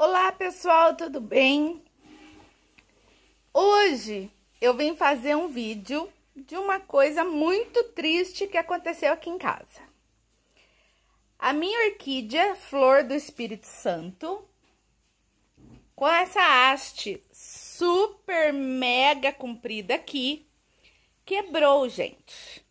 Olá pessoal, tudo bem? Hoje eu vim fazer um vídeo de uma coisa muito triste que aconteceu aqui em casa. A minha orquídea, flor do Espírito Santo, com essa haste super mega comprida aqui, quebrou, gente.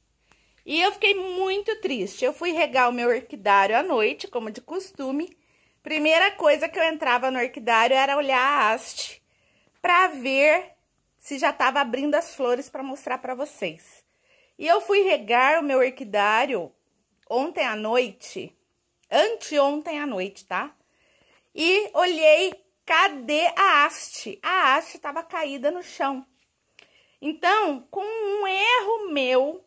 E eu fiquei muito triste. Eu fui regar o meu orquidário à noite, como de costume, Primeira coisa que eu entrava no orquidário era olhar a haste para ver se já estava abrindo as flores para mostrar para vocês. E eu fui regar o meu orquidário ontem à noite, anteontem à noite, tá? E olhei, cadê a haste? A haste estava caída no chão. Então, com um erro meu,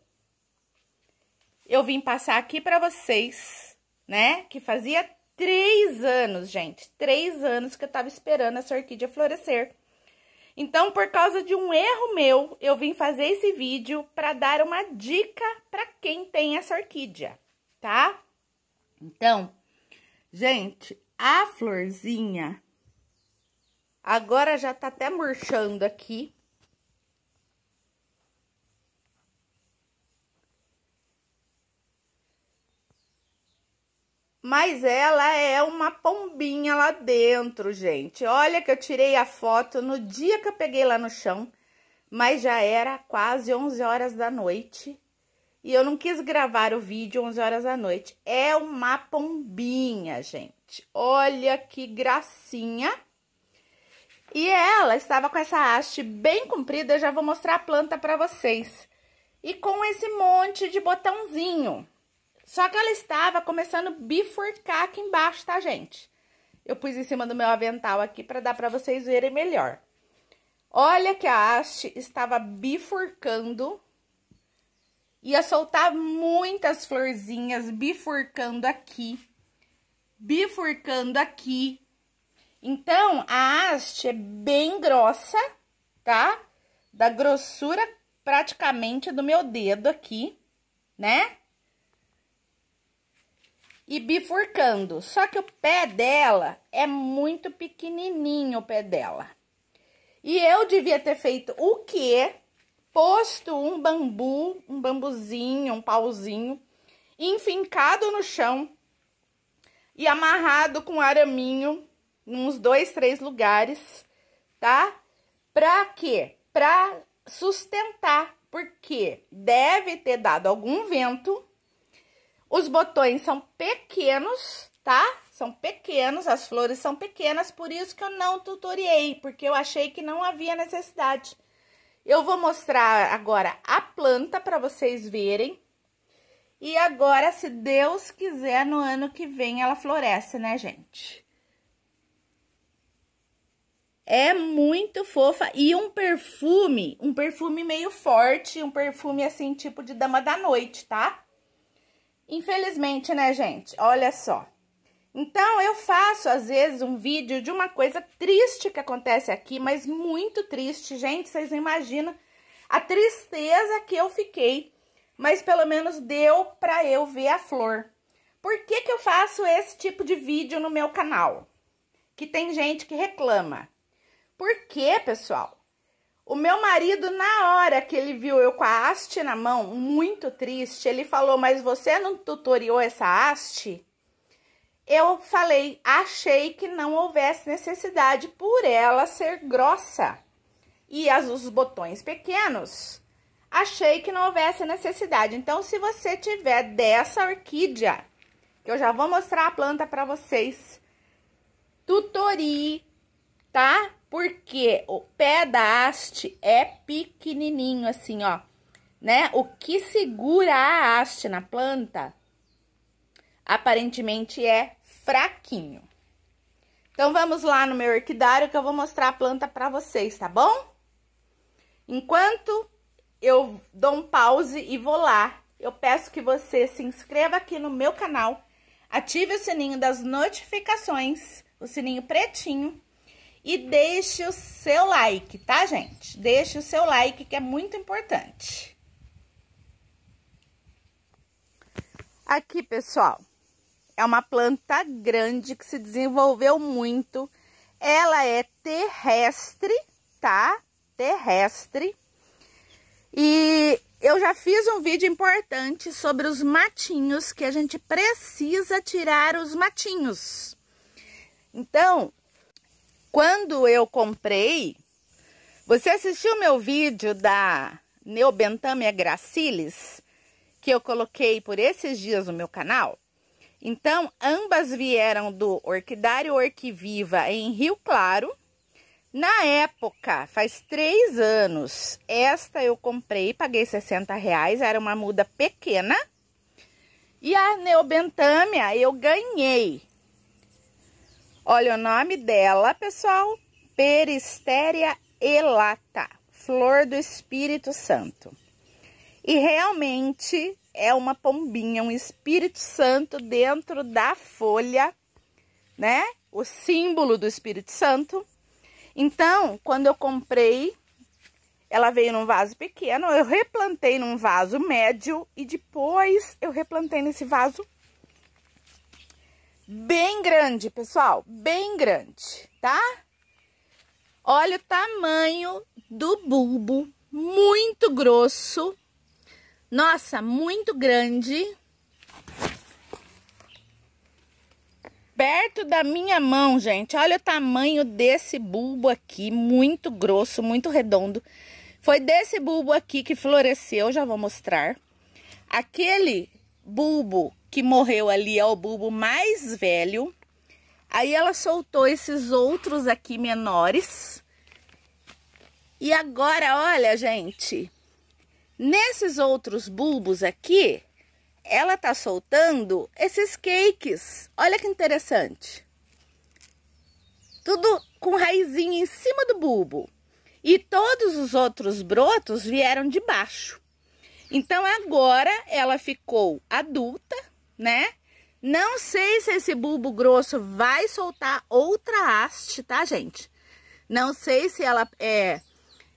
eu vim passar aqui para vocês, né? Que fazia Três anos, gente. Três anos que eu tava esperando essa orquídea florescer. Então, por causa de um erro meu, eu vim fazer esse vídeo para dar uma dica para quem tem essa orquídea, tá? Então, gente, a florzinha agora já tá até murchando aqui, Mas ela é uma pombinha lá dentro, gente. Olha que eu tirei a foto no dia que eu peguei lá no chão, mas já era quase 11 horas da noite. E eu não quis gravar o vídeo 11 horas da noite. É uma pombinha, gente. Olha que gracinha. E ela estava com essa haste bem comprida, eu já vou mostrar a planta para vocês. E com esse monte de botãozinho. Só que ela estava começando a bifurcar aqui embaixo, tá, gente? Eu pus em cima do meu avental aqui para dar para vocês verem melhor. Olha que a haste estava bifurcando. Ia soltar muitas florzinhas bifurcando aqui. Bifurcando aqui. Então, a haste é bem grossa, tá? Da grossura praticamente do meu dedo aqui, né? e bifurcando. Só que o pé dela é muito pequenininho o pé dela. E eu devia ter feito o quê? Posto um bambu, um bambuzinho, um pauzinho, enfincado no chão e amarrado com araminho uns dois, três lugares, tá? Pra quê? Pra sustentar, porque deve ter dado algum vento os botões são pequenos, tá? São pequenos, as flores são pequenas, por isso que eu não tutoriei, porque eu achei que não havia necessidade. Eu vou mostrar agora a planta para vocês verem. E agora, se Deus quiser, no ano que vem ela floresce, né, gente? É muito fofa e um perfume, um perfume meio forte, um perfume assim, tipo de dama da noite, tá? Infelizmente, né, gente? Olha só. Então, eu faço, às vezes, um vídeo de uma coisa triste que acontece aqui, mas muito triste, gente. Vocês não imaginam a tristeza que eu fiquei, mas pelo menos deu para eu ver a flor. Por que, que eu faço esse tipo de vídeo no meu canal? Que tem gente que reclama. Por quê, pessoal? O meu marido, na hora que ele viu eu com a haste na mão, muito triste, ele falou: Mas você não tutoriou essa haste? Eu falei: Achei que não houvesse necessidade por ela ser grossa e as, os botões pequenos. Achei que não houvesse necessidade. Então, se você tiver dessa orquídea, que eu já vou mostrar a planta para vocês, tutorie, tá? porque o pé da haste é pequenininho, assim, ó, né? O que segura a haste na planta, aparentemente, é fraquinho. Então, vamos lá no meu orquidário que eu vou mostrar a planta para vocês, tá bom? Enquanto eu dou um pause e vou lá, eu peço que você se inscreva aqui no meu canal, ative o sininho das notificações, o sininho pretinho, e deixe o seu like, tá, gente? Deixe o seu like que é muito importante. Aqui, pessoal, é uma planta grande que se desenvolveu muito. Ela é terrestre, tá? Terrestre. E eu já fiz um vídeo importante sobre os matinhos, que a gente precisa tirar os matinhos. Então, quando eu comprei, você assistiu meu vídeo da Neobentamia é gracilis, que eu coloquei por esses dias no meu canal? Então, ambas vieram do Orquidário Orquiviva em Rio Claro. Na época, faz três anos, esta eu comprei, paguei 60 reais, era uma muda pequena. E a Neobentâmia eu ganhei Olha o nome dela, pessoal. Peristéria elata, flor do Espírito Santo. E realmente é uma pombinha, um Espírito Santo dentro da folha, né? O símbolo do Espírito Santo. Então, quando eu comprei, ela veio num vaso pequeno, eu replantei num vaso médio e depois eu replantei nesse vaso bem grande, pessoal, bem grande, tá? Olha o tamanho do bulbo, muito grosso. Nossa, muito grande. Perto da minha mão, gente, olha o tamanho desse bulbo aqui, muito grosso, muito redondo. Foi desse bulbo aqui que floresceu, já vou mostrar. Aquele bulbo que morreu ali é o bulbo mais velho. Aí ela soltou esses outros aqui menores. E agora, olha, gente, nesses outros bulbos aqui, ela tá soltando esses cakes. Olha que interessante. Tudo com raizinha em cima do bulbo. E todos os outros brotos vieram de baixo. Então agora ela ficou adulta, né? Não sei se esse bulbo grosso vai soltar outra haste, tá, gente? Não sei se ela é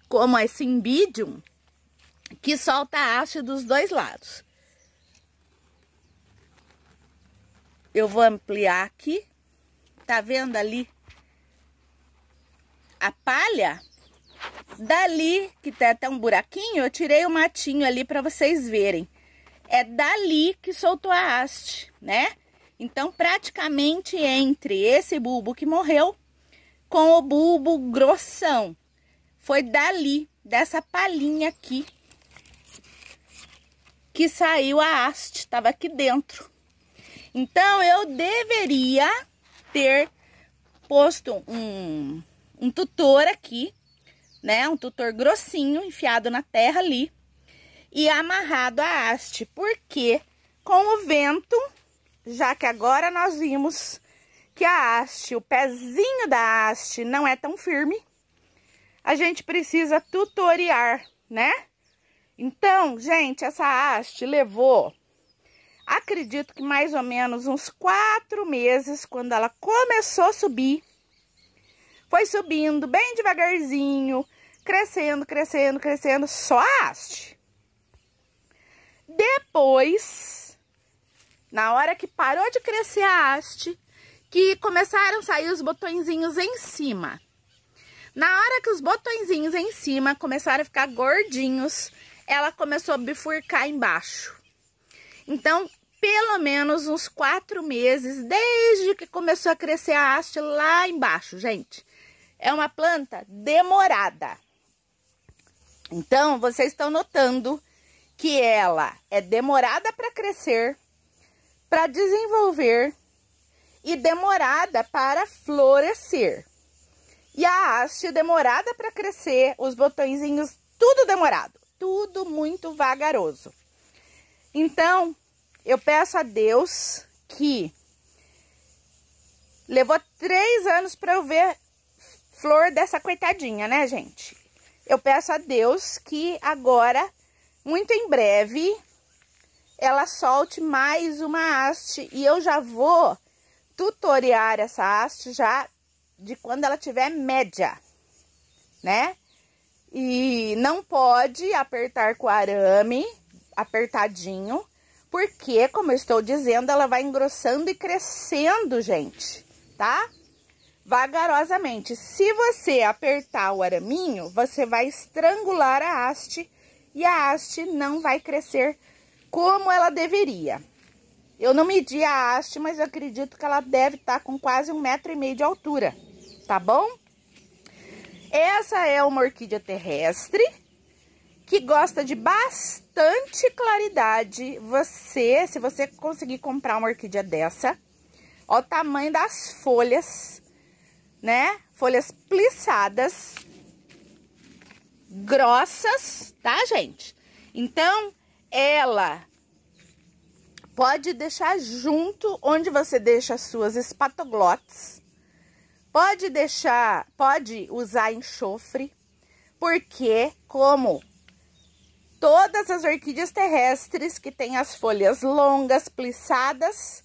como esse imbidium, que solta a haste dos dois lados. Eu vou ampliar aqui. Tá vendo ali a palha? Dali, que tem tá até um buraquinho, eu tirei o matinho ali para vocês verem é dali que soltou a haste, né? Então, praticamente entre esse bulbo que morreu com o bulbo grossão. Foi dali, dessa palhinha aqui, que saiu a haste, estava aqui dentro. Então, eu deveria ter posto um, um tutor aqui, né? Um tutor grossinho, enfiado na terra ali e amarrado à haste, porque com o vento, já que agora nós vimos que a haste, o pezinho da haste não é tão firme, a gente precisa tutoriar, né? Então, gente, essa haste levou, acredito que mais ou menos uns quatro meses, quando ela começou a subir, foi subindo bem devagarzinho, crescendo, crescendo, crescendo, só a haste. Depois, na hora que parou de crescer a haste, que começaram a sair os botõezinhos em cima. Na hora que os botõezinhos em cima começaram a ficar gordinhos, ela começou a bifurcar embaixo. Então, pelo menos uns quatro meses, desde que começou a crescer a haste lá embaixo, gente. É uma planta demorada. Então, vocês estão notando que ela é demorada para crescer, para desenvolver e demorada para florescer. E a haste demorada para crescer, os botõezinhos tudo demorado, tudo muito vagaroso. Então, eu peço a Deus que levou três anos para eu ver flor dessa coitadinha, né, gente? Eu peço a Deus que agora muito em breve ela solte mais uma haste e eu já vou tutoriar essa haste já de quando ela tiver média, né? E não pode apertar com arame apertadinho, porque, como eu estou dizendo, ela vai engrossando e crescendo, gente, tá? Vagarosamente. Se você apertar o araminho, você vai estrangular a haste e a haste não vai crescer como ela deveria. Eu não medi a haste, mas eu acredito que ela deve estar com quase um metro e meio de altura, tá bom? Essa é uma orquídea terrestre que gosta de bastante claridade. Você, se você conseguir comprar uma orquídea dessa, ó o tamanho das folhas, né? Folhas plissadas grossas, tá, gente? Então, ela pode deixar junto onde você deixa as suas espatoglotes. Pode deixar, pode usar enxofre, porque como todas as orquídeas terrestres que têm as folhas longas, plissadas,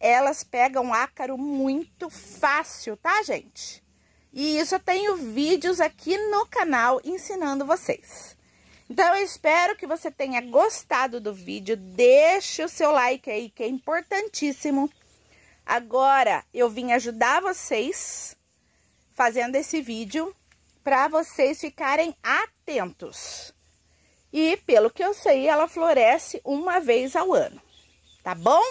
elas pegam ácaro muito fácil, tá, gente? E isso eu tenho vídeos aqui no canal ensinando vocês. Então, eu espero que você tenha gostado do vídeo. Deixe o seu like aí, que é importantíssimo. Agora, eu vim ajudar vocês fazendo esse vídeo para vocês ficarem atentos. E, pelo que eu sei, ela floresce uma vez ao ano, tá bom?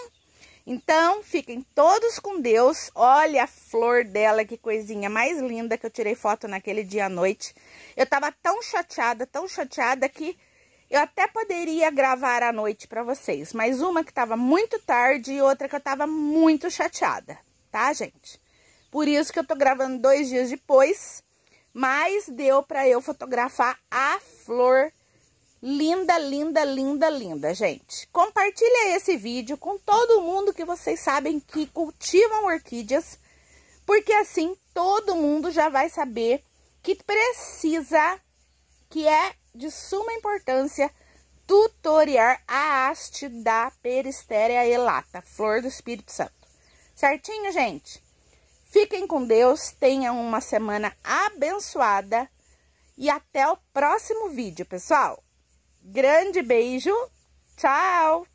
Então, fiquem todos com Deus. Olha a flor dela, que coisinha mais linda que eu tirei foto naquele dia à noite. Eu tava tão chateada, tão chateada que eu até poderia gravar à noite para vocês, mas uma que tava muito tarde e outra que eu tava muito chateada, tá, gente? Por isso que eu tô gravando dois dias depois, mas deu para eu fotografar a flor dela linda, linda, linda, linda, gente. Compartilha esse vídeo com todo mundo que vocês sabem que cultivam orquídeas, porque assim todo mundo já vai saber que precisa, que é de suma importância, tutoriar a haste da peristéria elata, flor do Espírito Santo. Certinho, gente? Fiquem com Deus, tenham uma semana abençoada e até o próximo vídeo, pessoal! Grande beijo. Tchau.